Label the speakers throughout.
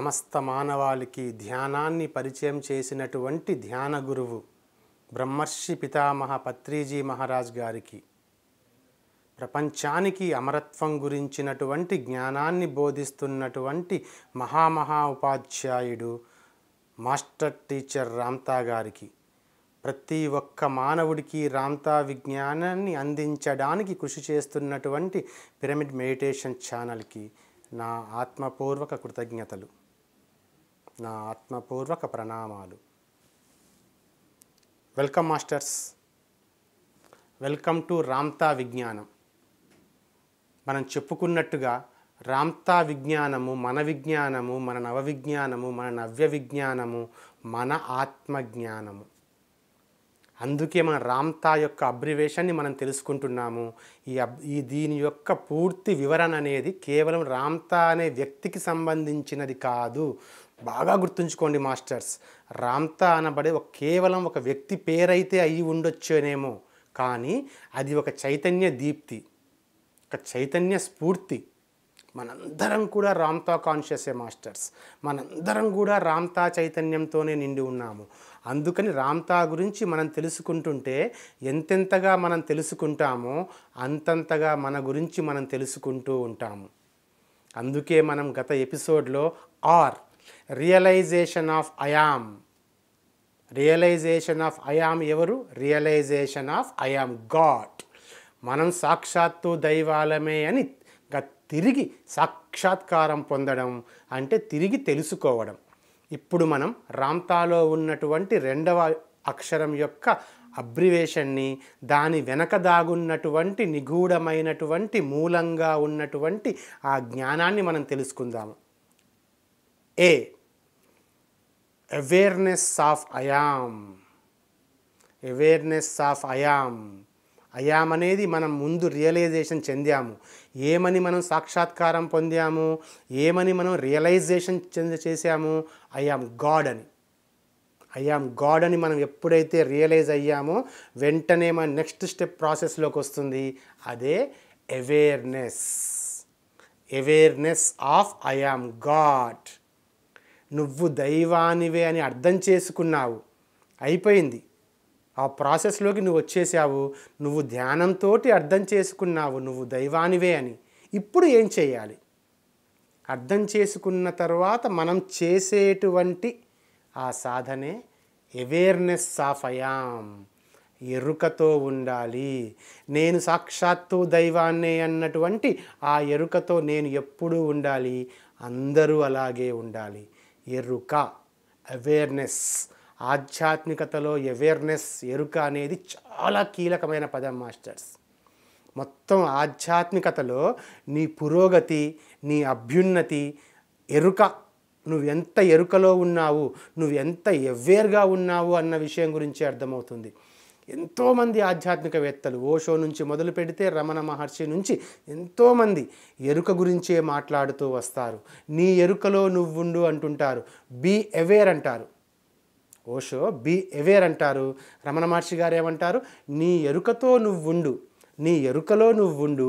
Speaker 1: సమస్త మానవాళికి ధ్యానాన్ని పరిచయం చేసినటువంటి ధ్యాన గురువు బ్రహ్మర్షి పితామహ పత్రిజీ మహారాజ్ గారికి ప్రపంచానికి అమరత్వం గురించినటువంటి జ్ఞానాన్ని బోధిస్తున్నటువంటి మహామహా ఉపాధ్యాయుడు మాస్టర్ టీచర్ రామ్తా గారికి ప్రతి ఒక్క మానవుడికి రామ్తా విజ్ఞానాన్ని అందించడానికి కృషి చేస్తున్నటువంటి పిరమిడ్ మెడిటేషన్ ఛానల్కి నా ఆత్మపూర్వక కృతజ్ఞతలు నా ఆత్మపూర్వక ప్రణామాలు వెల్కమ్ మాస్టర్స్ వెల్కమ్ టు రామ్తా విజ్ఞానం మనం చెప్పుకున్నట్టుగా రామ్తా విజ్ఞానము మన విజ్ఞానము మన నవ విజ్ఞానము మన నవ్య విజ్ఞానము మన ఆత్మజ్ఞానము అందుకే మన రామ్తా యొక్క అబ్రివేషన్ని మనం తెలుసుకుంటున్నాము ఈ అబ్ ఈ దీని యొక్క పూర్తి వివరణ అనేది కేవలం రామ్తా అనే వ్యక్తికి సంబంధించినది కాదు బాగా గుర్తుంచుకోండి మాస్టర్స్ రామ్తా అనబడే ఒక కేవలం ఒక వ్యక్తి పేరైతే అయి ఉండొచ్చునేమో కానీ అది ఒక చైతన్య దీప్తి ఒక చైతన్య స్ఫూర్తి మనందరం కూడా రామ్తా కాన్షియసే మాస్టర్స్ మనందరం కూడా రామ్తా చైతన్యంతోనే నిండి ఉన్నాము అందుకని రామ్తా గురించి మనం తెలుసుకుంటుంటే ఎంతెంతగా మనం తెలుసుకుంటామో అంతంతగా మన గురించి మనం తెలుసుకుంటూ ఉంటాము అందుకే మనం గత ఎపిసోడ్లో R realization of I am realization of I am ఎవరు రియలైజేషన్ ఆఫ్ అయామ్ గాడ్ మనం సాక్షాత్తు దైవాలమే అని తిరిగి సాక్షాత్కారం పొందడం అంటే తిరిగి తెలుసుకోవడం ఇప్పుడు మనం రామ్తాలో ఉన్నటువంటి రెండవ అక్షరం యొక్క అబ్రివేషన్ని దాని వెనక దాగున్నటువంటి నిగూఢమైనటువంటి మూలంగా ఉన్నటువంటి ఆ జ్ఞానాన్ని మనం తెలుసుకుందాము ఏ awareness of I am awareness of I am I am అనేది మనం ముందు రియలైజేషన్ చెందాము ఏమని మనం సాక్షాత్కారం పొందాము ఏమని మనం రియలైజేషన్ చెంద చేశాము ఐఆమ్ గాడ్ అని ఐఆమ్ గాడ్ అని మనం ఎప్పుడైతే రియలైజ్ అయ్యామో వెంటనే మన నెక్స్ట్ స్టెప్ ప్రాసెస్లోకి వస్తుంది అదే awareness awareness of I am God నువ్వు దైవానివే అని అర్థం చేసుకున్నావు అయిపోయింది ఆ ప్రాసెస్లోకి నువ్వు వచ్చేసావు నువ్వు ధ్యానంతో అర్థం చేసుకున్నావు నువ్వు దైవానివే అని ఇప్పుడు ఏం చేయాలి అర్థం చేసుకున్న తర్వాత మనం చేసేటువంటి ఆ సాధనే అవేర్నెస్ ఆఫ్ అయాం ఎరుకతో ఉండాలి నేను సాక్షాత్తు దైవాన్నే అన్నటువంటి ఆ ఎరుకతో నేను ఎప్పుడూ ఉండాలి అందరూ అలాగే ఉండాలి ఎరుక అవేర్నెస్ ఆధ్యాత్మికతలో అవేర్నెస్ ఎరుక అనేది చాలా కీలకమైన పదం మాస్టర్స్ మొత్తం ఆధ్యాత్మికతలో నీ పురోగతి నీ అభ్యున్నతి ఎరుక నువ్వెంత ఎరుకలో ఉన్నావు నువ్వెంత ఎవ్వేర్గా ఉన్నావు అన్న విషయం గురించి అర్థమవుతుంది ఎంతోమంది ఆధ్యాత్మికవేత్తలు ఓషో నుంచి మొదలు పెడితే రమణ మహర్షి నుంచి ఎంతోమంది ఎరుక గురించే మాట్లాడుతూ వస్తారు నీ ఎరుకలో నువ్వుండు అంటుంటారు బీ అవేర్ అంటారు ఓషో బీ అవేర్ అంటారు రమణ మహర్షి గారు ఏమంటారు నీ ఎరుకతో నువ్వుండు నీ ఎరుకలో నువ్వుండు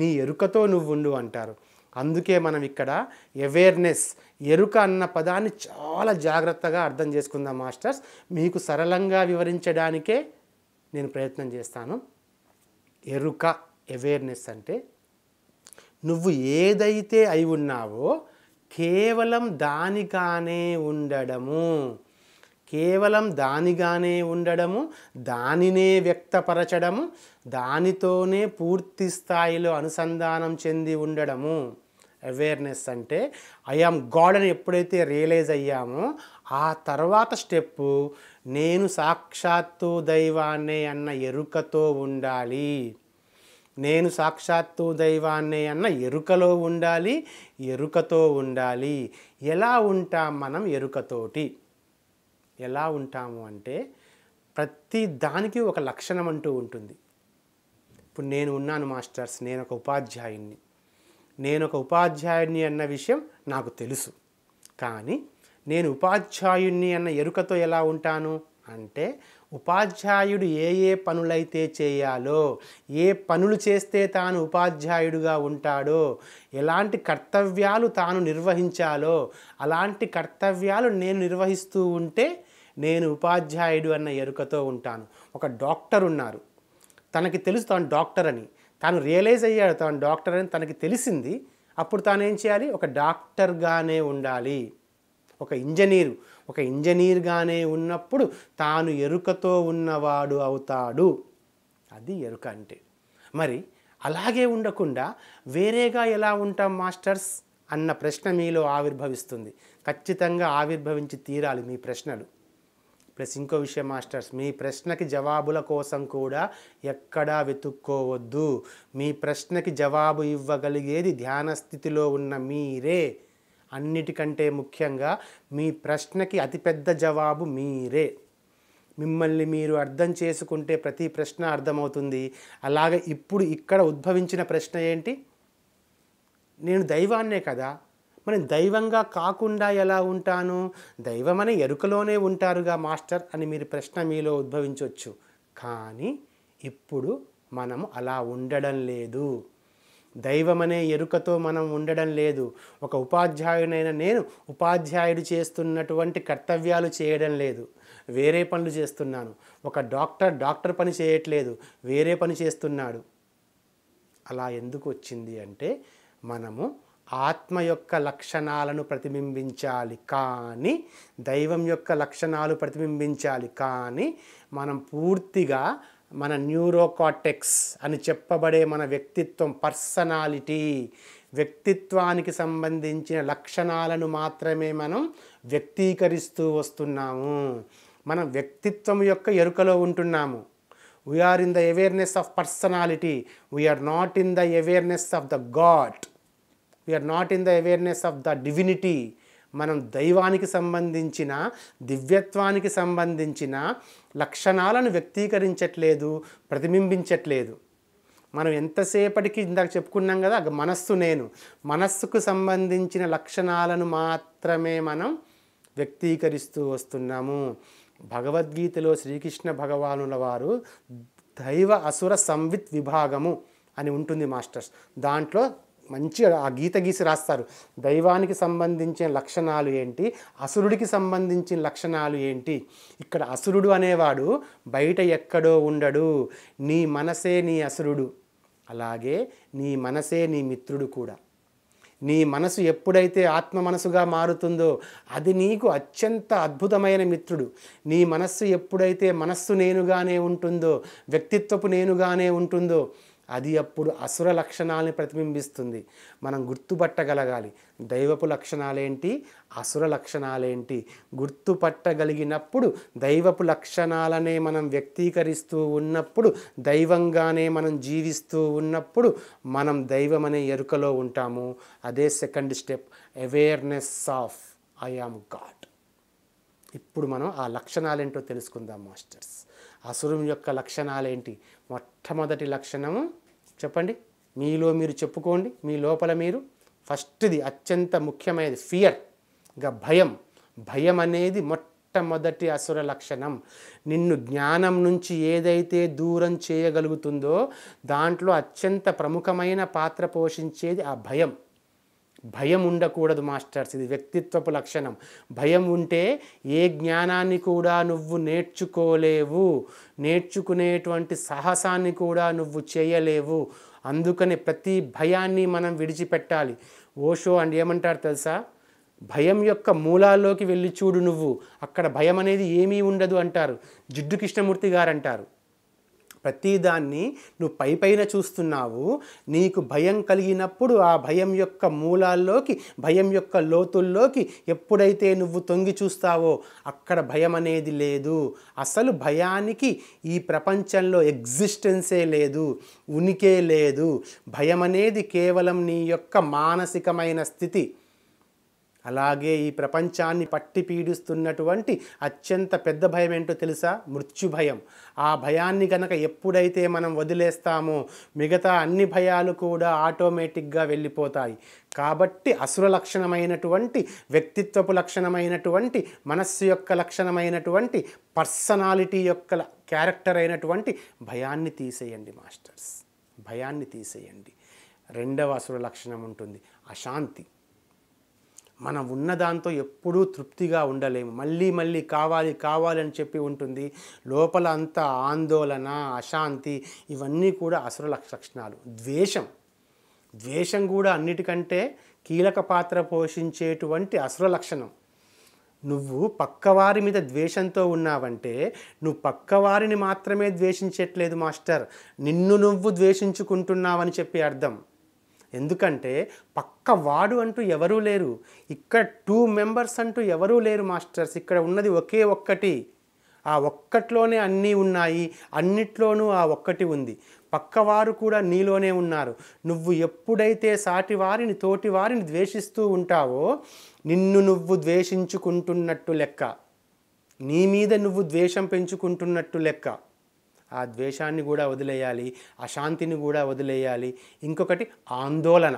Speaker 1: నీ ఎరుకతో నువ్వుండు అంటారు అందుకే మనం ఇక్కడ అవేర్నెస్ ఎరుక అన్న పదాన్ని చాలా జాగ్రత్తగా అర్థం చేసుకుందాం మాస్టర్స్ మీకు సరళంగా వివరించడానికే నేను ప్రయత్నం చేస్తాను ఎరుక అవేర్నెస్ అంటే నువ్వు ఏదైతే అయి ఉన్నావో కేవలం దానిగానే ఉండడము కేవలం దానిగానే ఉండడము దానినే వ్యక్తపరచడము దానితోనే పూర్తి స్థాయిలో అనుసంధానం చెంది ఉండడము అవేర్నెస్ అంటే ఐఆమ్ గాడ్ అని ఎప్పుడైతే రియలైజ్ అయ్యామో ఆ తర్వాత స్టెప్పు నేను సాక్షాత్తు దైవాన్నే అన్న ఎరుకతో ఉండాలి నేను సాక్షాత్తు దైవాన్నే అన్న ఎరుకలో ఉండాలి ఎరుకతో ఉండాలి ఎలా ఉంటాం మనం ఎరుకతోటి ఎలా ఉంటాము అంటే ప్రతి దానికి ఒక లక్షణం అంటూ ఉంటుంది ఇప్పుడు నేను ఉన్నాను మాస్టర్స్ నేను ఒక ఉపాధ్యాయుణ్ణి నేను ఒక ఉపాధ్యాయుడిని అన్న విషయం నాకు తెలుసు కానీ నేను ఉపాధ్యాయుణ్ణి అన్న ఎరుకతో ఎలా ఉంటాను అంటే ఉపాధ్యాయుడు ఏ ఏ పనులైతే చేయాలో ఏ పనులు చేస్తే తాను ఉపాధ్యాయుడుగా ఉంటాడో ఎలాంటి కర్తవ్యాలు తాను నిర్వహించాలో అలాంటి కర్తవ్యాలు నేను నిర్వహిస్తూ ఉంటే నేను ఉపాధ్యాయుడు అన్న ఎరుకతో ఉంటాను ఒక డాక్టర్ ఉన్నారు తనకి తెలుసు తాను డాక్టర్ అని తాను రియలైజ్ అయ్యాడు తాను డాక్టర్ అని తనకి తెలిసింది అప్పుడు తాను ఏం చేయాలి ఒక డాక్టర్గానే ఉండాలి ఒక ఇంజనీరు ఒక ఇంజనీర్గానే ఉన్నప్పుడు తాను ఎరుకతో ఉన్నవాడు అవుతాడు అది ఎరుక అంటే మరి అలాగే ఉండకుండా వేరేగా ఎలా ఉంటాం మాస్టర్స్ అన్న ప్రశ్న మీలో ఆవిర్భవిస్తుంది ఖచ్చితంగా ఆవిర్భవించి తీరాలి మీ ప్రశ్నలు ప్లస్ ఇంకో విషయం మాస్టర్స్ మీ ప్రశ్నకి జవాబుల కోసం కూడా ఎక్కడా వెతుక్కోవద్దు మీ ప్రశ్నకి జవాబు ఇవ్వగలిగేది ధ్యాన స్థితిలో ఉన్న మీరే అన్నిటికంటే ముఖ్యంగా మీ ప్రశ్నకి అతిపెద్ద జవాబు మీరే మిమ్మల్ని మీరు అర్థం చేసుకుంటే ప్రతి ప్రశ్న అర్థమవుతుంది అలాగే ఇప్పుడు ఇక్కడ ఉద్భవించిన ప్రశ్న ఏంటి నేను దైవాన్నే కదా మనం దైవంగా కాకుండా ఎలా ఉంటాను దైవం అనే ఎరుకలోనే ఉంటారుగా మాస్టర్ అని మీరు ప్రశ్న మీలో ఉద్భవించవచ్చు కానీ ఇప్పుడు మనము అలా ఉండడం లేదు దైవమనే ఎరుకతో మనం ఉండడం లేదు ఒక ఉపాధ్యాయునైన నేను ఉపాధ్యాయుడు చేస్తున్నటువంటి కర్తవ్యాలు చేయడం లేదు వేరే పనులు చేస్తున్నాను ఒక డాక్టర్ డాక్టర్ పని చేయట్లేదు వేరే పని చేస్తున్నాడు అలా ఎందుకు వచ్చింది అంటే మనము ఆత్మ యొక్క లక్షణాలను ప్రతిబింబించాలి కానీ దైవం యొక్క లక్షణాలు ప్రతిబింబించాలి కానీ మనం పూర్తిగా మన న్యూరోకాటెక్స్ అని చెప్పబడే మన వ్యక్తిత్వం పర్సనాలిటీ వ్యక్తిత్వానికి సంబంధించిన లక్షణాలను మాత్రమే మనం వ్యక్తీకరిస్తూ వస్తున్నాము మనం వ్యక్తిత్వం యొక్క ఎరుకలో ఉంటున్నాము we are in the awareness of personality we are not in the awareness of the God we are not in the awareness of the divinity మనం దైవానికి సంబంధించిన దివ్యత్వానికి సంబంధించిన లక్షణాలను వ్యక్తీకరించట్లేదు ప్రతిబింబించట్లేదు మనం ఎంతసేపటికి ఇందాక చెప్పుకున్నాం కదా మనస్సు నేను మనస్సుకు సంబంధించిన లక్షణాలను మాత్రమే మనం వ్యక్తీకరిస్తూ వస్తున్నాము భగవద్గీతలో శ్రీకృష్ణ భగవానుల వారు దైవ అసుర సంవిత్ విభాగము అని ఉంటుంది మాస్టర్స్ దాంట్లో మంచి ఆ గీత గీసి రాస్తారు దైవానికి సంబంధించిన లక్షణాలు ఏంటి అసురుడికి సంబంధించిన లక్షణాలు ఏంటి ఇక్కడ అసురుడు అనేవాడు బయట ఎక్కడో ఉండడు నీ మనసే నీ అసురుడు అలాగే నీ మనసే నీ మిత్రుడు కూడా నీ మనసు ఎప్పుడైతే ఆత్మ మనసుగా మారుతుందో అది నీకు అత్యంత అద్భుతమైన మిత్రుడు నీ మనస్సు ఎప్పుడైతే మనస్సు నేనుగానే ఉంటుందో వ్యక్తిత్వపు నేనుగానే ఉంటుందో అది అప్పుడు అసుర లక్షణాలని ప్రతిబింబిస్తుంది మనం గుర్తుపట్టగలగాలి దైవపు లక్షణాలేంటి అసుర లక్షణాలేంటి గుర్తుపట్టగలిగినప్పుడు దైవపు లక్షణాలనే మనం వ్యక్తీకరిస్తూ ఉన్నప్పుడు దైవంగానే మనం జీవిస్తూ ఉన్నప్పుడు మనం దైవం అనే ఎరుకలో ఉంటాము అదే second step awareness of I am God ఇప్పుడు మనం ఆ లక్షణాలేంటో తెలుసుకుందాం మాస్టర్స్ అసురం యొక్క లక్షణాలేంటి మొట్టమొదటి లక్షణము చెప్పండి మీలో మీరు చెప్పుకోండి మీ లోపల మీరు ఫస్ట్ది అత్యంత ముఖ్యమైనది ఫియర్ ఇంకా భయం భయం అనేది మొట్టమొదటి అసుర లక్షణం నిన్ను జ్ఞానం నుంచి ఏదైతే దూరం చేయగలుగుతుందో దాంట్లో అత్యంత ప్రముఖమైన పాత్ర పోషించేది ఆ భయం భయం ఉండకూడదు మాస్టర్స్ ఇది వ్యక్తిత్వపు లక్షణం భయం ఉంటే ఏ జ్ఞానాన్ని కూడా నువ్వు నేర్చుకోలేవు నేర్చుకునేటువంటి సాహసాన్ని కూడా నువ్వు చేయలేవు అందుకని ప్రతి భయాన్ని మనం విడిచిపెట్టాలి ఓషో అండ్ ఏమంటారు తెలుసా భయం యొక్క మూలాల్లోకి వెళ్ళి చూడు నువ్వు అక్కడ భయం అనేది ఏమీ ఉండదు అంటారు జిడ్డు కృష్ణమూర్తి గారు అంటారు ప్రతిదాన్ని నువ్వు పై పైన చూస్తున్నావు నీకు భయం కలిగినప్పుడు ఆ భయం యొక్క మూలాల్లోకి భయం యొక్క లోతుల్లోకి ఎప్పుడైతే నువ్వు తొంగి చూస్తావో అక్కడ భయం అనేది లేదు అసలు భయానికి ఈ ప్రపంచంలో ఎగ్జిస్టెన్సే లేదు ఉనికే లేదు భయం అనేది కేవలం నీ యొక్క మానసికమైన స్థితి అలాగే ఈ ప్రపంచాన్ని పట్టి పీడిస్తున్నటువంటి అత్యంత పెద్ద భయం ఏంటో తెలుసా మృత్యు భయం ఆ భయాన్ని కనుక ఎప్పుడైతే మనం వదిలేస్తామో మిగతా అన్ని భయాలు కూడా ఆటోమేటిక్గా వెళ్ళిపోతాయి కాబట్టి అసుర లక్షణమైనటువంటి వ్యక్తిత్వపు లక్షణమైనటువంటి మనస్సు యొక్క లక్షణమైనటువంటి పర్సనాలిటీ యొక్క క్యారెక్టర్ అయినటువంటి భయాన్ని తీసేయండి మాస్టర్స్ భయాన్ని తీసేయండి రెండవ అసుర లక్షణం ఉంటుంది అశాంతి మనం ఉన్నదాంతో ఎప్పుడూ తృప్తిగా ఉండలేము మళ్ళీ మళ్ళీ కావాలి కావాలని చెప్పి ఉంటుంది లోపల అంతా ఆందోళన అశాంతి ఇవన్నీ కూడా అసలు లక్షణాలు ద్వేషం ద్వేషం కూడా అన్నిటికంటే కీలక పాత్ర పోషించేటువంటి అసలు లక్షణం నువ్వు పక్కవారి మీద ద్వేషంతో ఉన్నావంటే నువ్వు పక్కవారిని మాత్రమే ద్వేషించట్లేదు మాస్టర్ నిన్ను నువ్వు ద్వేషించుకుంటున్నావని చెప్పి అర్థం ఎందుకంటే పక్క వాడు అంటూ ఎవరూ లేరు ఇక్కడ టూ మెంబర్స్ అంటూ ఎవరూ లేరు మాస్టర్స్ ఇక్కడ ఉన్నది ఒకే ఒక్కటి ఆ ఒక్కట్లోనే అన్నీ ఉన్నాయి అన్నిట్లోనూ ఆ ఒక్కటి ఉంది పక్కవారు కూడా నీలోనే ఉన్నారు నువ్వు ఎప్పుడైతే సాటి వారిని తోటి వారిని ద్వేషిస్తూ ఉంటావో నిన్ను నువ్వు ద్వేషించుకుంటున్నట్టు లెక్క నీ మీద నువ్వు ద్వేషం పెంచుకుంటున్నట్టు లెక్క ఆ ద్వేషాన్ని కూడా వదిలేయాలి అశాంతిని కూడా వదిలేయాలి ఇంకొకటి ఆందోళన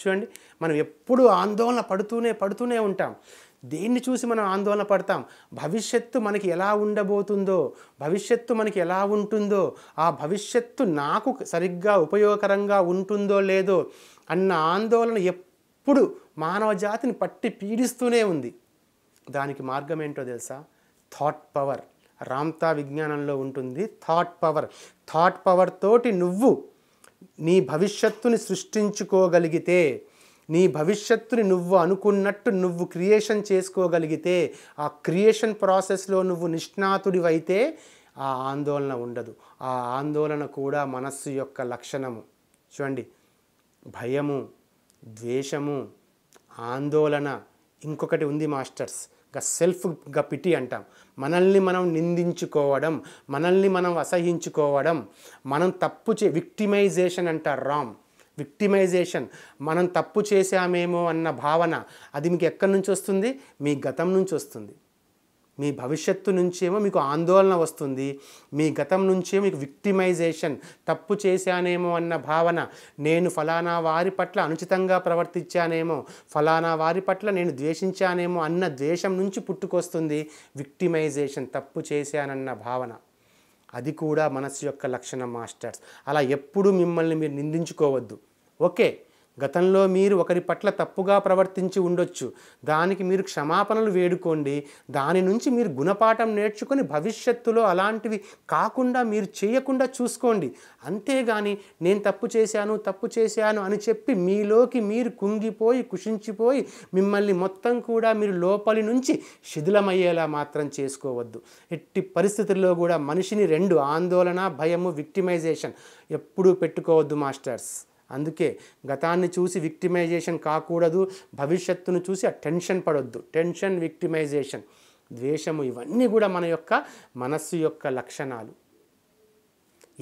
Speaker 1: చూడండి మనం ఎప్పుడు ఆందోళన పడుతూనే పడుతూనే ఉంటాం దేన్ని చూసి మనం ఆందోళన పడతాం భవిష్యత్తు మనకి ఎలా ఉండబోతుందో భవిష్యత్తు మనకి ఎలా ఉంటుందో ఆ భవిష్యత్తు నాకు సరిగ్గా ఉపయోగకరంగా ఉంటుందో లేదో అన్న ఆందోళన ఎప్పుడు మానవ జాతిని పట్టి పీడిస్తూనే ఉంది దానికి మార్గం ఏంటో తెలుసా థాట్ పవర్ రామ్తా విజ్ఞానంలో ఉంటుంది థాట్ పవర్ థాట్ పవర్ తోటి నువ్వు నీ భవిష్యత్తుని సృష్టించుకోగలిగితే నీ భవిష్యత్తుని నువ్వు అనుకున్నట్టు నువ్వు క్రియేషన్ చేసుకోగలిగితే ఆ క్రియేషన్ ప్రాసెస్లో నువ్వు నిష్ణాతుడివైతే ఆ ఆందోళన ఉండదు ఆ ఆందోళన కూడా మనస్సు యొక్క లక్షణము చూడండి భయము ద్వేషము ఆందోళన ఇంకొకటి ఉంది మాస్టర్స్ ఇంకా సెల్ఫ్గా పిటి అంటాం మనల్ని మనం నిందించుకోవడం మనల్ని మనం అసహించుకోవడం మనం తప్పు చే విక్టిమైజేషన్ అంటారు రామ్ విక్టిమైజేషన్ మనం తప్పు చేశామేమో అన్న భావన అది మీకు ఎక్కడి నుంచి వస్తుంది మీ గతం నుంచి వస్తుంది మీ భవిష్యత్తు నుంచేమో మీకు ఆందోళన వస్తుంది మీ గతం నుంచే మీకు విక్టిమైజేషన్ తప్పు చేశానేమో అన్న భావన నేను ఫలానా వారి పట్ల అనుచితంగా ప్రవర్తించానేమో ఫలానా వారి పట్ల నేను ద్వేషించానేమో అన్న ద్వేషం నుంచి పుట్టుకొస్తుంది విక్టిమైజేషన్ తప్పు చేశానన్న భావన అది కూడా మనసు యొక్క లక్షణం మాస్టర్స్ అలా ఎప్పుడు మిమ్మల్ని మీరు నిందించుకోవద్దు ఓకే గతంలో మీరు ఒకరి పట్ల తప్పుగా ప్రవర్తించి ఉండొచ్చు దానికి మీరు క్షమాపణలు వేడుకోండి దాని నుంచి మీరు గుణపాఠం నేర్చుకొని భవిష్యత్తులో అలాంటివి కాకుండా మీరు చేయకుండా చూసుకోండి అంతేగాని నేను తప్పు చేశాను తప్పు చేశాను అని చెప్పి మీలోకి మీరు కుంగిపోయి కుషించిపోయి మిమ్మల్ని మొత్తం కూడా మీరు లోపలి నుంచి శిథిలమయ్యేలా మాత్రం చేసుకోవద్దు ఎట్టి పరిస్థితుల్లో కూడా మనిషిని రెండు ఆందోళన భయము విక్టిమైజేషన్ ఎప్పుడూ పెట్టుకోవద్దు మాస్టర్స్ అందుకే గతాన్ని చూసి విక్టిమైజేషన్ కాకూడదు భవిష్యత్తును చూసి ఆ టెన్షన్ పడొద్దు టెన్షన్ విక్టిమైజేషన్ ద్వేషము ఇవన్నీ కూడా మన యొక్క మనస్సు యొక్క లక్షణాలు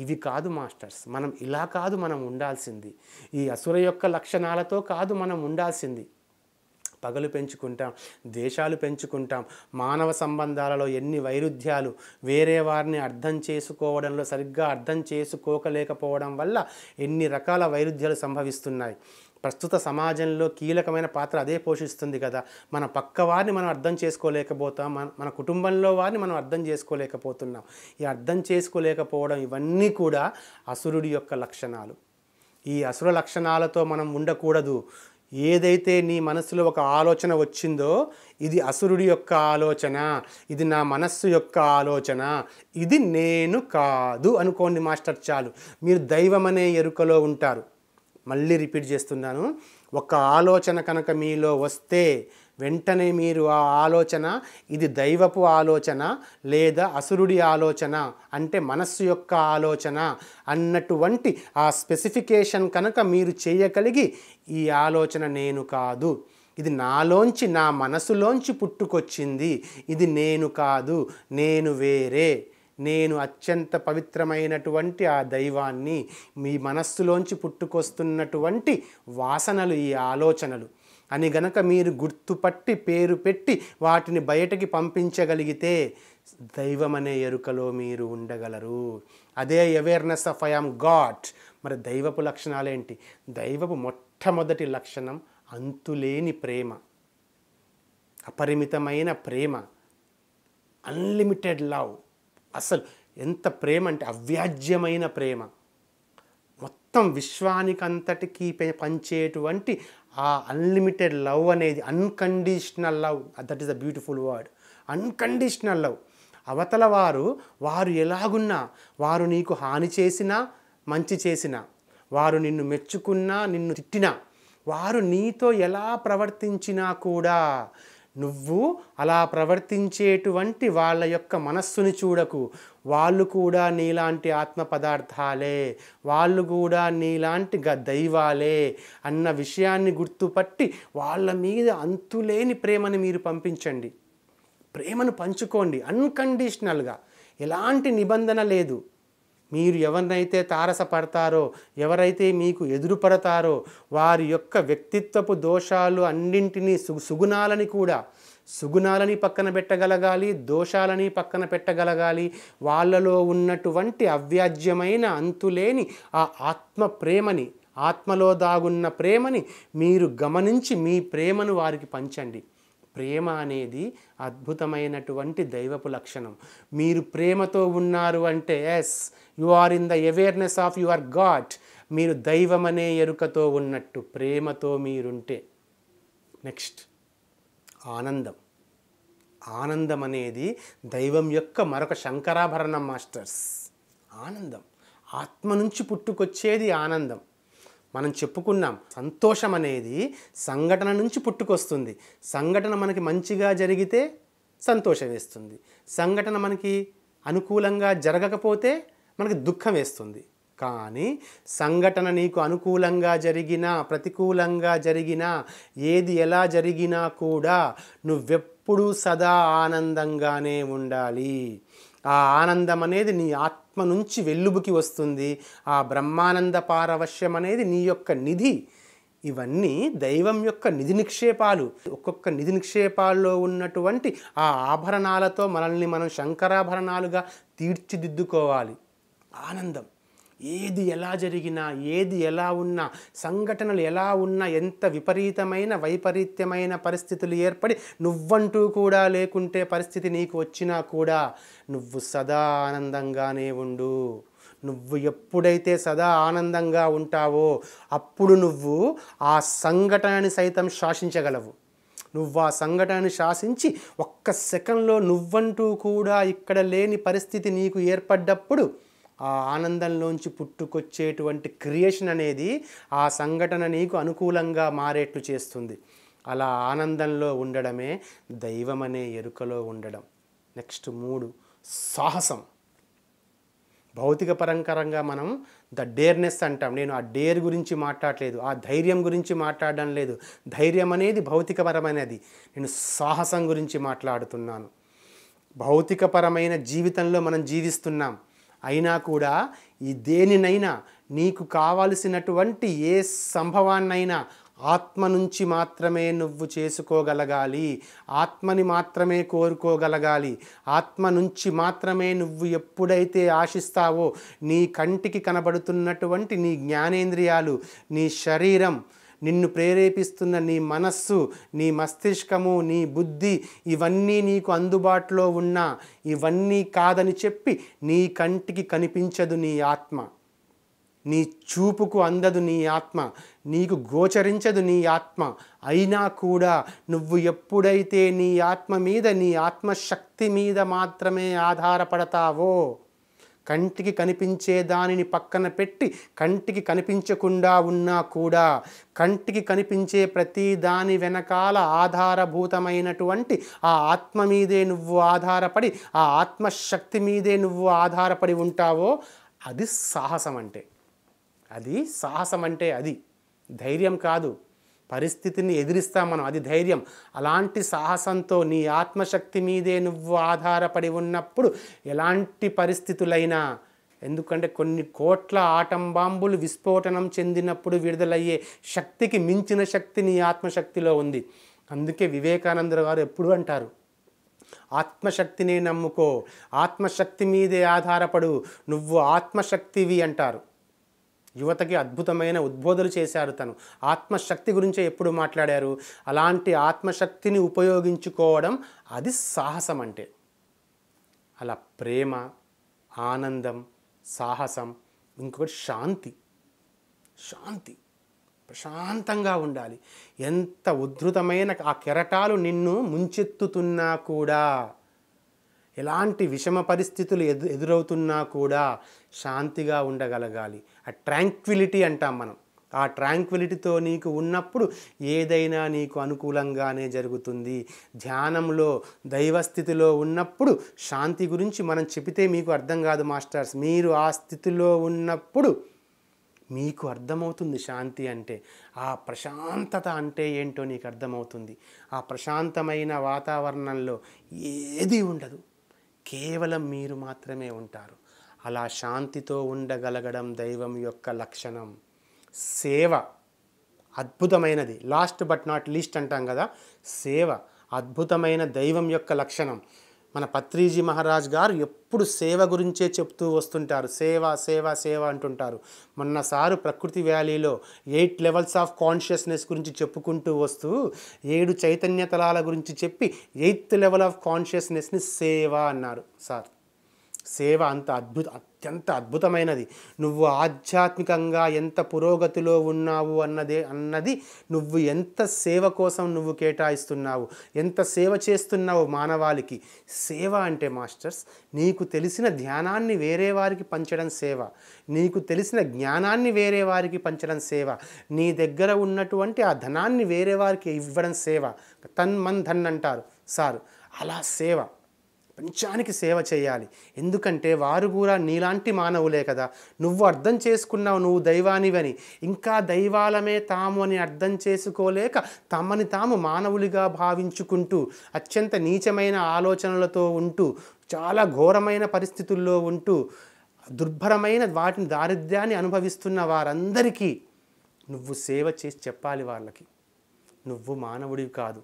Speaker 1: ఇవి కాదు మాస్టర్స్ మనం ఇలా కాదు మనం ఉండాల్సింది ఈ అసుర యొక్క లక్షణాలతో కాదు మనం ఉండాల్సింది పగలు పెంచుకుంటాం ద్వేషాలు పెంచుకుంటాం మానవ సంబంధాలలో ఎన్ని వైరుధ్యాలు వేరే వారిని అర్థం చేసుకోవడంలో సరిగ్గా అర్థం చేసుకోకలేకపోవడం వల్ల ఎన్ని రకాల వైరుధ్యాలు సంభవిస్తున్నాయి ప్రస్తుత సమాజంలో కీలకమైన పాత్ర అదే పోషిస్తుంది కదా మన పక్క వారిని మనం అర్థం చేసుకోలేకపోతాం మన మన కుటుంబంలో వారిని మనం అర్థం చేసుకోలేకపోతున్నాం ఈ అర్థం చేసుకోలేకపోవడం ఇవన్నీ కూడా అసురుడి యొక్క లక్షణాలు ఈ అసుర లక్షణాలతో మనం ఉండకూడదు ఏదైతే నీ మనస్సులో ఒక ఆలోచన వచ్చిందో ఇది అసురుడి యొక్క ఆలోచన ఇది నా మనస్సు యొక్క ఆలోచన ఇది నేను కాదు అనుకోండి మాస్టర్ చాలు మీరు దైవం ఎరుకలో ఉంటారు మళ్ళీ రిపీట్ చేస్తున్నాను ఒక ఆలోచన కనుక మీలో వస్తే వెంటనే మీరు ఆ ఆలోచన ఇది దైవపు ఆలోచన లేదా అసురుడి ఆలోచన అంటే మనస్సు యొక్క ఆలోచన అన్నటువంటి ఆ స్పెసిఫికేషన్ కనుక మీరు చేయగలిగి ఈ ఆలోచన నేను కాదు ఇది నాలోంచి నా మనసులోంచి పుట్టుకొచ్చింది ఇది నేను కాదు నేను వేరే నేను అత్యంత పవిత్రమైనటువంటి ఆ దైవాన్ని మీ మనస్సులోంచి పుట్టుకొస్తున్నటువంటి వాసనలు ఈ ఆలోచనలు అని గనక మీరు గుర్తుపట్టి పేరు పెట్టి వాటిని బయటకి పంపించగలిగితే దైవం అనే ఎరుకలో మీరు ఉండగలరు అదే awareness of I am God మరి దైవపు లక్షణాలేంటి దైవపు మొట్టమొదటి లక్షణం అంతులేని ప్రేమ అపరిమితమైన ప్రేమ అన్లిమిటెడ్ లవ్ అసలు ఎంత ప్రేమ అంటే అవ్యాజ్యమైన ప్రేమ మొత్తం విశ్వానికంతటికీ పంచేటువంటి ఆ అన్లిమిటెడ్ లవ్ అనేది unconditional love that is a beautiful word unconditional love అవతల వారు వారు ఎలాగున్నా వారు నీకు హాని చేసినా మంచి చేసినా వారు నిన్ను మెచ్చుకున్నా నిన్ను తిట్టినా వారు నీతో ఎలా ప్రవర్తించినా కూడా నువ్వు అలా ప్రవర్తించేటువంటి వాళ్ళ యొక్క మనస్సుని చూడకు వాళ్ళు కూడా నీలాంటి ఆత్మ పదార్థాలే వాళ్ళు కూడా నీలాంటి గ దైవాలే అన్న విషయాన్ని గుర్తుపట్టి వాళ్ళ మీద అంతులేని ప్రేమను మీరు పంపించండి ప్రేమను పంచుకోండి అన్కండిషనల్గా ఎలాంటి నిబంధన లేదు మీరు ఎవరినైతే తారసపడతారో ఎవరైతే మీకు ఎదురుపడతారో వారి యొక్క వ్యక్తిత్వపు దోషాలు అన్నింటినీ సు సుగుణాలని కూడా సుగుణాలని పక్కన పెట్టగలగాలి దోషాలని పక్కన పెట్టగలగాలి వాళ్ళలో ఉన్నటువంటి అవ్యాజ్యమైన అంతులేని ఆ ఆత్మ ప్రేమని ఆత్మలో దాగున్న ప్రేమని మీరు గమనించి మీ ప్రేమను వారికి పంచండి ప్రేమ అనేది అద్భుతమైనటువంటి దైవపు లక్షణం మీరు ప్రేమతో ఉన్నారు అంటే yes you are in the awareness of your God మీరు దైవం ఎరుకతో ఉన్నట్టు ప్రేమతో మీరుంటే నెక్స్ట్ ఆనందం ఆనందం అనేది దైవం యొక్క మరొక శంకరాభరణం మాస్టర్స్ ఆనందం ఆత్మ నుంచి పుట్టుకొచ్చేది ఆనందం మనం చెప్పుకున్నాం సంతోషం అనేది సంఘటన నుంచి పుట్టుకొస్తుంది సంఘటన మనకి మంచిగా జరిగితే సంతోషం వేస్తుంది సంఘటన మనకి అనుకూలంగా జరగకపోతే మనకి దుఃఖం వేస్తుంది కానీ సంఘటన నీకు అనుకూలంగా జరిగినా ప్రతికూలంగా జరిగినా ఏది ఎలా జరిగినా కూడా నువ్వెప్పుడూ సదా ఆనందంగానే ఉండాలి ఆ ఆనందం అనేది నీ ఆత్మ ఆత్మ నుంచి వెల్లుబుకి వస్తుంది ఆ బ్రహ్మానంద పారవశ్యం అనేది నీ యొక్క నిధి ఇవన్నీ దైవం యొక్క నిధి నిక్షేపాలు ఒక్కొక్క నిధి నిక్షేపాల్లో ఉన్నటువంటి ఆ ఆభరణాలతో మనల్ని మనం శంకరాభరణాలుగా తీర్చిదిద్దుకోవాలి ఆనందం ఏది ఎలా జరిగినా ఏది ఎలా ఉన్నా సంఘటనలు ఎలా ఉన్నా ఎంత విపరీతమైన వైపరీత్యమైన పరిస్థితులు ఏర్పడి నువ్వంటూ కూడా లేకుంటే పరిస్థితి నీకు వచ్చినా కూడా నువ్వు సదా ఆనందంగానే ఉండు నువ్వు ఎప్పుడైతే సదా ఆనందంగా ఉంటావో అప్పుడు నువ్వు ఆ సంఘటనని సైతం శాసించగలవు నువ్వు ఆ సంఘటనని శాసించి ఒక్క సెకండ్లో నువ్వంటూ కూడా ఇక్కడ లేని పరిస్థితి నీకు ఏర్పడ్డప్పుడు ఆ ఆనందంలోంచి పుట్టుకొచ్చేటువంటి క్రియేషన్ అనేది ఆ సంఘటన నీకు అనుకూలంగా మారేట్లు చేస్తుంది అలా ఆనందంలో ఉండడమే దైవం అనే ఎరుకలో ఉండడం నెక్స్ట్ మూడు సాహసం భౌతిక పరంకరంగా మనం ద డేర్నెస్ అంటాం నేను ఆ డేర్ గురించి మాట్లాడలేదు ఆ ధైర్యం గురించి మాట్లాడడం లేదు ధైర్యం అనేది భౌతికపరమైనది నేను సాహసం గురించి మాట్లాడుతున్నాను భౌతికపరమైన జీవితంలో మనం జీవిస్తున్నాం అయినా కూడా ఈ దేనినైనా నీకు కావలసినటువంటి ఏ సంభవాన్నైనా ఆత్మ నుంచి మాత్రమే నువ్వు చేసుకోగలగాలి ఆత్మని మాత్రమే కోరుకోగలగాలి ఆత్మ నుంచి మాత్రమే నువ్వు ఎప్పుడైతే ఆశిస్తావో నీ కంటికి కనబడుతున్నటువంటి నీ జ్ఞానేంద్రియాలు నీ శరీరం నిన్ను ప్రేరేపిస్తున్న నీ మనస్సు నీ మస్తిష్కము నీ బుద్ధి ఇవన్నీ నీకు అందుబాటులో ఉన్నా ఇవన్నీ కాదని చెప్పి నీ కంటికి కనిపించదు నీ ఆత్మ నీ చూపుకు అందదు నీ ఆత్మ నీకు గోచరించదు నీ ఆత్మ అయినా కూడా నువ్వు ఎప్పుడైతే నీ ఆత్మ మీద నీ ఆత్మశక్తి మీద మాత్రమే ఆధారపడతావో కంటికి కనిపించే దానిని పక్కన పెట్టి కంటికి కనిపించకుండా ఉన్నా కూడా కంటికి కనిపించే ప్రతి దాని వెనకాల ఆధారభూతమైనటువంటి ఆ ఆత్మ మీదే నువ్వు ఆధారపడి ఆ ఆత్మశక్తి మీదే నువ్వు ఆధారపడి ఉంటావో అది సాహసం అంటే అది సాహసం అంటే అది ధైర్యం కాదు పరిస్థితిని ఎదిరిస్తాం మనం అది ధైర్యం అలాంటి సాహసంతో నీ ఆత్మశక్తి మీదే నువ్వు ఆధారపడి ఉన్నప్పుడు ఎలాంటి పరిస్థితులైనా ఎందుకంటే కొన్ని కోట్ల ఆటం బాంబులు విస్ఫోటనం చెందినప్పుడు విడుదలయ్యే శక్తికి మించిన శక్తి నీ ఆత్మశక్తిలో ఉంది అందుకే వివేకానంద గారు ఎప్పుడు అంటారు ఆత్మశక్తినే నమ్ముకో ఆత్మశక్తి మీదే ఆధారపడు నువ్వు ఆత్మశక్తివి అంటారు యువతకి అద్భుతమైన ఉద్బోధలు చేశారు తను ఆత్మశక్తి గురించే ఎప్పుడు మాట్లాడారు అలాంటి ఆత్మశక్తిని ఉపయోగించుకోవడం అది సాహసం అంటే అలా ప్రేమ ఆనందం సాహసం ఇంకొకటి శాంతి శాంతి ప్రశాంతంగా ఉండాలి ఎంత ఉద్ధృతమైన ఆ కెరటాలు నిన్ను ముంచెత్తుతున్నా కూడా ఎలాంటి విషమ పరిస్థితులు ఎదు ఎదురవుతున్నా కూడా శాంతిగా ఉండగలగాలి ఆ ట్రాంక్విలిటీ అంటాం మనం ఆ ట్రాంక్విలిటీతో నీకు ఉన్నప్పుడు ఏదైనా నీకు అనుకూలంగానే జరుగుతుంది ధ్యానంలో దైవస్థితిలో ఉన్నప్పుడు శాంతి గురించి మనం చెబితే మీకు అర్థం కాదు మాస్టర్స్ మీరు ఆ స్థితిలో ఉన్నప్పుడు మీకు అర్థమవుతుంది శాంతి అంటే ఆ ప్రశాంతత అంటే ఏంటో నీకు అర్థమవుతుంది ఆ ప్రశాంతమైన వాతావరణంలో ఏది ఉండదు కేవలం మీరు మాత్రమే ఉంటారు అలా శాంతితో ఉండగలగడం దైవం యొక్క లక్షణం సేవ అద్భుతమైనది లాస్ట్ బట్ నాట్ లీస్ట్ అంటాం కదా సేవ అద్భుతమైన దైవం యొక్క లక్షణం మన పత్రిజీ మహారాజ్ గారు ఎప్పుడు సేవ గురించే చెప్తూ వస్తుంటారు సేవ సేవ సేవ అంటుంటారు మొన్న సారు ప్రకృతి వ్యాలీలో ఎయిట్ లెవెల్స్ ఆఫ్ కాన్షియస్నెస్ గురించి చెప్పుకుంటూ వస్తూ ఏడు చైతన్య తలాల గురించి చెప్పి ఎయిత్ లెవెల్ ఆఫ్ కాన్షియస్నెస్ని సేవ అన్నారు సార్ సేవ అంత అద్భుత అత్యంత అద్భుతమైనది నువ్వు ఆధ్యాత్మికంగా ఎంత పురోగతిలో ఉన్నావు అన్నదే అన్నది నువ్వు ఎంత సేవ కోసం నువ్వు కేటాయిస్తున్నావు ఎంత సేవ చేస్తున్నావు మానవాళికి సేవ అంటే మాస్టర్స్ నీకు తెలిసిన ధ్యానాన్ని వేరే వారికి పంచడం సేవ నీకు తెలిసిన జ్ఞానాన్ని వేరే వారికి పంచడం సేవ నీ దగ్గర ఉన్నటువంటి ఆ ధనాన్ని వేరే వారికి ఇవ్వడం సేవ తన్ మన్ ధన్ అంటారు సార్ అలా సేవ ప్రపంచానికి సేవ చేయాలి ఎందుకంటే వారు కూడా నీలాంటి మానవులే కదా నువ్వు అర్థం చేసుకున్నావు నువ్వు దైవానివని ఇంకా దైవాలమే తాము అని అర్థం చేసుకోలేక తమని తాము మానవులుగా భావించుకుంటూ అత్యంత నీచమైన ఆలోచనలతో ఉంటూ చాలా ఘోరమైన పరిస్థితుల్లో ఉంటూ దుర్భరమైన వాటిని దారిద్ర్యాన్ని అనుభవిస్తున్న వారందరికీ నువ్వు సేవ చేసి చెప్పాలి వాళ్ళకి నువ్వు మానవుడివి కాదు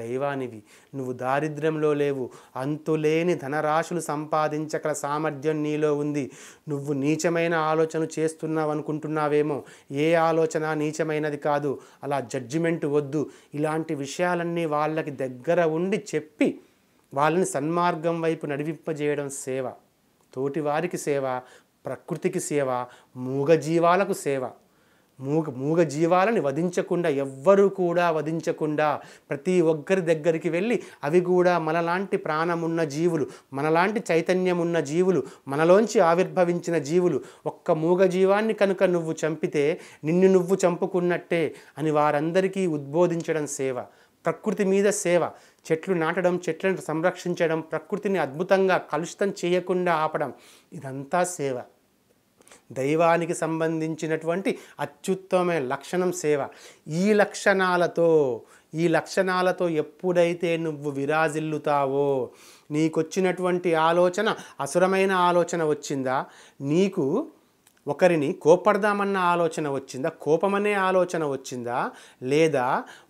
Speaker 1: దైవానివి నువ్వు దారిద్ర్యంలో లేవు అంతులేని ధనరాశులు సంపాదించగల సామర్థ్యం నీలో ఉంది నువ్వు నీచమైన ఆలోచన చేస్తున్నావు అనుకుంటున్నావేమో ఏ ఆలోచన నీచమైనది కాదు అలా జడ్జిమెంట్ వద్దు ఇలాంటి విషయాలన్నీ వాళ్ళకి దగ్గర ఉండి చెప్పి వాళ్ళని సన్మార్గం వైపు నడిపింపజేయడం సేవ తోటివారికి సేవ ప్రకృతికి సేవ మూగజీవాలకు సేవ మూగ మూగ జీవాలని వధించకుండా ఎవ్వరూ కూడా వధించకుండా ప్రతి ఒక్కరి దగ్గరికి వెళ్ళి అవి కూడా మనలాంటి ప్రాణమున్న జీవులు మనలాంటి చైతన్యమున్న జీవులు మనలోంచి ఆవిర్భవించిన జీవులు ఒక్క మూగ జీవాన్ని కనుక నువ్వు చంపితే నిన్ను నువ్వు చంపుకున్నట్టే అని వారందరికీ ఉద్బోధించడం సేవ ప్రకృతి మీద సేవ చెట్లు నాటడం చెట్లను సంరక్షించడం ప్రకృతిని అద్భుతంగా కలుషితం చేయకుండా ఆపడం ఇదంతా సేవ దైవానికి సంబంధించినటువంటి అత్యుత్తమైన లక్షణం సేవ ఈ లక్షణాలతో ఈ లక్షణాలతో ఎప్పుడైతే నువ్వు విరాజిల్లుతావో నీకొచ్చినటువంటి ఆలోచన అసురమైన ఆలోచన వచ్చిందా నీకు ఒకరిని కోపడదామన్న ఆలోచన వచ్చిందా కోపమనే ఆలోచన వచ్చిందా లేదా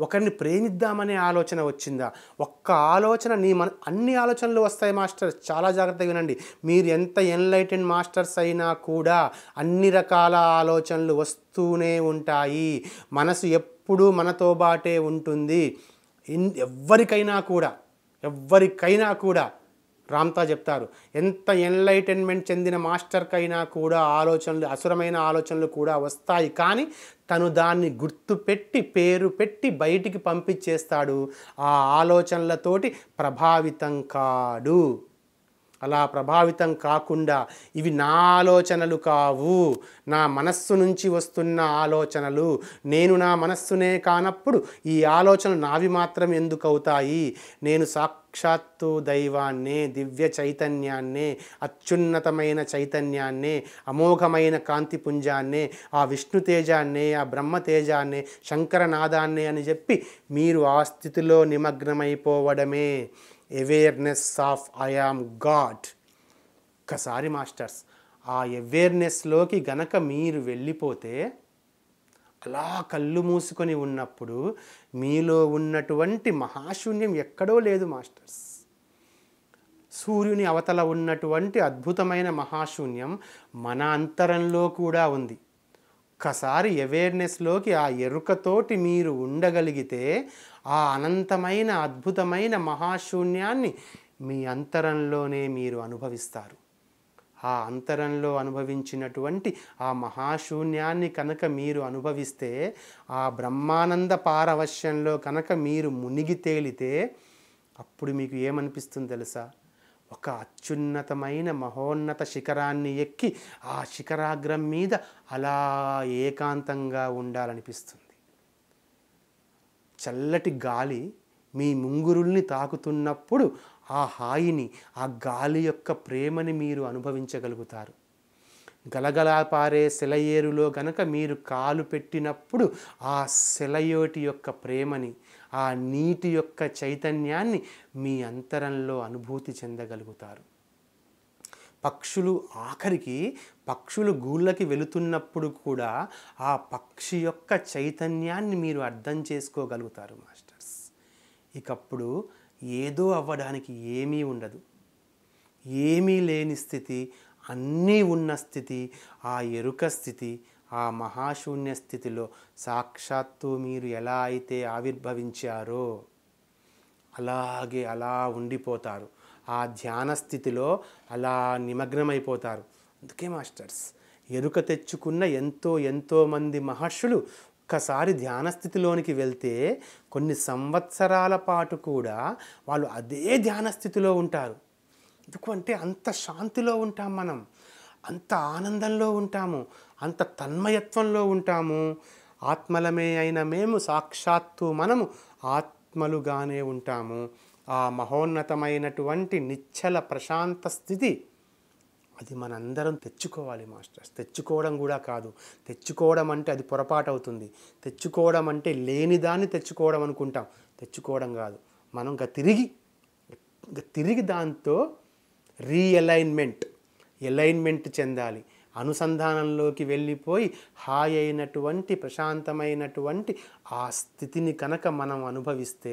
Speaker 1: ఒకరిని ప్రేమిద్దామనే ఆలోచన వచ్చిందా ఒక్క ఆలోచన నీ మన అన్ని ఆలోచనలు వస్తాయి మాస్టర్ చాలా జాగ్రత్తగా వినండి మీరు ఎంత ఎన్లైటెడ్ మాస్టర్స్ అయినా కూడా అన్ని రకాల ఆలోచనలు వస్తూనే ఉంటాయి మనసు ఎప్పుడూ మనతో బాటే ఉంటుంది ఎవరికైనా కూడా ఎవరికైనా కూడా రామ్తా చెప్తారు ఎంత ఎన్లైటన్మెంట్ చెందిన మాస్టర్కైనా కూడా ఆలోచనలు అసురమైన ఆలోచనలు కూడా వస్తాయి కానీ తను దాన్ని గుర్తుపెట్టి పేరు పెట్టి బయటికి పంపించేస్తాడు ఆ ఆలోచనలతోటి ప్రభావితం కాడు అలా ప్రభావితం కాకుండా ఇవి నా ఆలోచనలు కావు నా మనస్సు నుంచి వస్తున్న ఆలోచనలు నేను నా మనస్సునే కానప్పుడు ఈ ఆలోచనలు నావి మాత్రం ఎందుకు అవుతాయి నేను సాక్షాత్తు దైవాన్నే దివ్య చైతన్యాన్నే అత్యున్నతమైన చైతన్యాన్నే అమోఘమైన కాంతిపుంజాన్నే ఆ విష్ణు తేజాన్నే ఆ బ్రహ్మ తేజాన్నే శంకరనాదాన్నే అని చెప్పి మీరు ఆ స్థితిలో నిమగ్నమైపోవడమే awareness of I am God ఒక్కసారి మాస్టర్స్ ఆ అవేర్నెస్లోకి గనక మీరు వెళ్ళిపోతే అలా కళ్ళు మూసుకొని ఉన్నప్పుడు మీలో ఉన్నటువంటి మహాశూన్యం ఎక్కడో లేదు మాస్టర్స్ సూర్యుని అవతల ఉన్నటువంటి అద్భుతమైన మహాశూన్యం మన అంతరంలో కూడా ఉంది ఒక్కసారి అవేర్నెస్లోకి ఆ ఎరుకతోటి మీరు ఉండగలిగితే ఆ అనంతమైన అద్భుతమైన మహాశూన్యాన్ని మీ అంతరంలోనే మీరు అనుభవిస్తారు ఆ అంతరంలో అనుభవించినటువంటి ఆ మహాశూన్యాన్ని కనుక మీరు అనుభవిస్తే ఆ బ్రహ్మానంద పారవశ్యంలో కనుక మీరు మునిగి తేలితే అప్పుడు మీకు ఏమనిపిస్తుంది తెలుసా ఒక అత్యున్నతమైన మహోన్నత శిఖరాన్ని ఎక్కి ఆ శిఖరాగ్రం మీద అలా ఏకాంతంగా ఉండాలనిపిస్తుంది చల్లటి గాలి మీ ముంగురుల్ని తాకుతున్నప్పుడు ఆ హాయిని ఆ గాలి యొక్క ప్రేమని మీరు అనుభవించగలుగుతారు గలగలా పారే సెలయేరులో గనక మీరు కాలు పెట్టినప్పుడు ఆ శిలయోటి యొక్క ప్రేమని ఆ నీటి యొక్క చైతన్యాన్ని మీ అంతరంలో అనుభూతి చెందగలుగుతారు పక్షులు ఆఖరికి పక్షులు గూళ్ళకి వెళుతున్నప్పుడు కూడా ఆ పక్షి యొక్క చైతన్యాన్ని మీరు అర్థం చేసుకోగలుగుతారు మాస్టర్స్ ఇకప్పుడు ఏదో అవ్వడానికి ఏమీ ఉండదు ఏమీ లేని స్థితి అన్నీ ఉన్న స్థితి ఆ ఎరుక స్థితి ఆ మహాశూన్య స్థితిలో సాక్షాత్తు మీరు ఎలా అయితే ఆవిర్భవించారో అలాగే అలా ఉండిపోతారు ఆ ధ్యాన స్థితిలో అలా నిమగ్నమైపోతారు అందుకే మాస్టర్స్ ఎరుక తెచ్చుకున్న ఎంతో ఎంతో మంది మహర్షులు ఒక్కసారి ధ్యాన స్థితిలోనికి వెళ్తే కొన్ని సంవత్సరాల పాటు కూడా వాళ్ళు అదే ధ్యాన స్థితిలో ఉంటారు ఎందుకంటే అంత శాంతిలో ఉంటాం మనం అంత ఆనందంలో ఉంటాము అంత తన్మయత్వంలో ఉంటాము ఆత్మలమే అయిన మేము సాక్షాత్తు మనము ఆత్మలుగానే ఉంటాము ఆ మహోన్నతమైనటువంటి నిచ్చల ప్రశాంత స్థితి అది మనందరం తెచ్చుకోవాలి మాస్టర్స్ తెచ్చుకోవడం కూడా కాదు తెచ్చుకోవడం అంటే అది పొరపాటు అవుతుంది తెచ్చుకోవడం అంటే లేనిదాన్ని తెచ్చుకోవడం అనుకుంటాం తెచ్చుకోవడం కాదు మనం తిరిగి తిరిగి దాంతో రీఅలైన్మెంట్ ఎలైన్మెంట్ చెందాలి అనుసంధానంలోకి వెళ్ళిపోయి హాయి అయినటువంటి ప్రశాంతమైనటువంటి ఆ స్థితిని కనుక మనం అనుభవిస్తే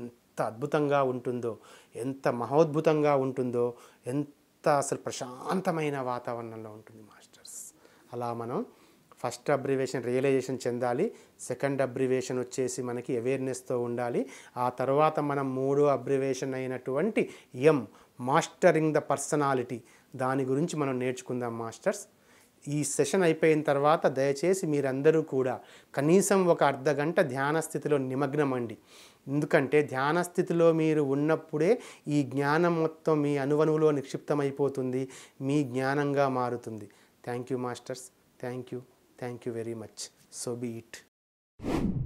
Speaker 1: ఎంత అద్భుతంగా ఉంటుందో ఎంత మహోద్భుతంగా ఉంటుందో ఎంత అసలు ప్రశాంతమైన వాతావరణంలో ఉంటుంది మాస్టర్స్ అలా మనం ఫస్ట్ అబ్రివేషన్ రియలైజేషన్ చెందాలి సెకండ్ అబ్రివేషన్ వచ్చేసి మనకి అవేర్నెస్తో ఉండాలి ఆ తర్వాత మనం మూడో అబ్రివేషన్ అయినటువంటి ఎం మాస్టరింగ్ ద పర్సనాలిటీ దాని గురించి మనం నేర్చుకుందాం మాస్టర్స్ ఈ సెషన్ అయిపోయిన తర్వాత దయచేసి మీరందరూ కూడా కనీసం ఒక అర్ధ గంట ధ్యాన స్థితిలో నిమగ్నమండి ఎందుకంటే ధ్యాన స్థితిలో మీరు ఉన్నప్పుడే ఈ జ్ఞానం మొత్తం మీ అనువనువులో నిక్షిప్తమైపోతుంది మీ జ్ఞానంగా మారుతుంది thank you masters thank you thank you very much so be it